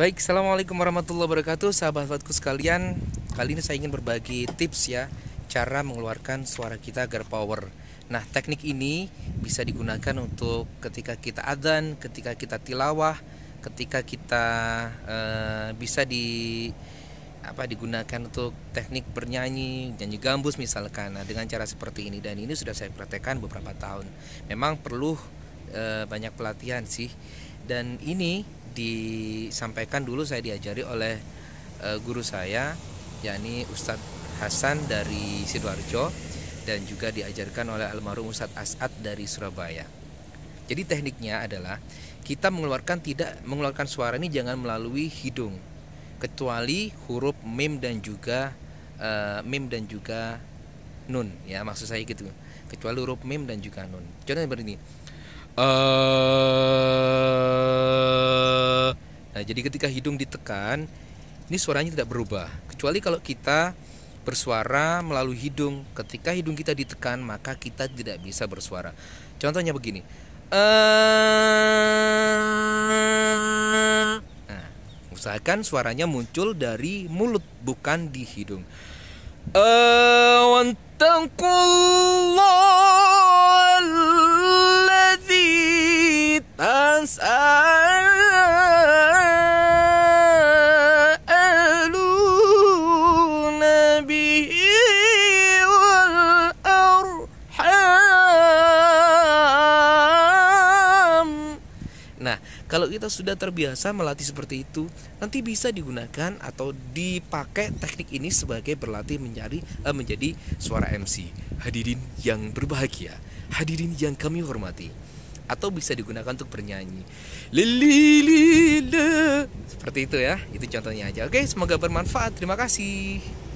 Baik, Assalamualaikum warahmatullahi wabarakatuh Sahabat-sahabatku sekalian Kali ini saya ingin berbagi tips ya Cara mengeluarkan suara kita agar power Nah, teknik ini bisa digunakan untuk ketika kita adzan, ketika kita tilawah, ketika kita e, bisa di apa digunakan untuk teknik bernyanyi nyanyi gambus misalkan nah, dengan cara seperti ini dan ini sudah saya praktekkan beberapa tahun memang perlu e, banyak pelatihan sih dan ini disampaikan dulu saya diajari oleh uh, guru saya yakni Ustadz Hasan dari Sidoarjo dan juga diajarkan oleh almarhum Ustadz As'ad dari Surabaya. Jadi tekniknya adalah kita mengeluarkan tidak mengeluarkan suara ini jangan melalui hidung kecuali huruf mim dan juga uh, mim dan juga nun ya maksud saya gitu kecuali huruf mim dan juga nun. Contohnya seperti ini. Uh, jadi ketika hidung ditekan, ini suaranya tidak berubah. Kecuali kalau kita bersuara melalui hidung. Ketika hidung kita ditekan, maka kita tidak bisa bersuara. Contohnya begini. Eh, nah, usahakan suaranya muncul dari mulut bukan di hidung. Awantakullah eh, Nah, kalau kita sudah terbiasa melatih seperti itu, nanti bisa digunakan atau dipakai teknik ini sebagai berlatih mencari eh, menjadi suara MC. Hadirin yang berbahagia, hadirin yang kami hormati. Atau bisa digunakan untuk bernyanyi. Lili seperti itu ya. Itu contohnya aja. Oke, semoga bermanfaat. Terima kasih.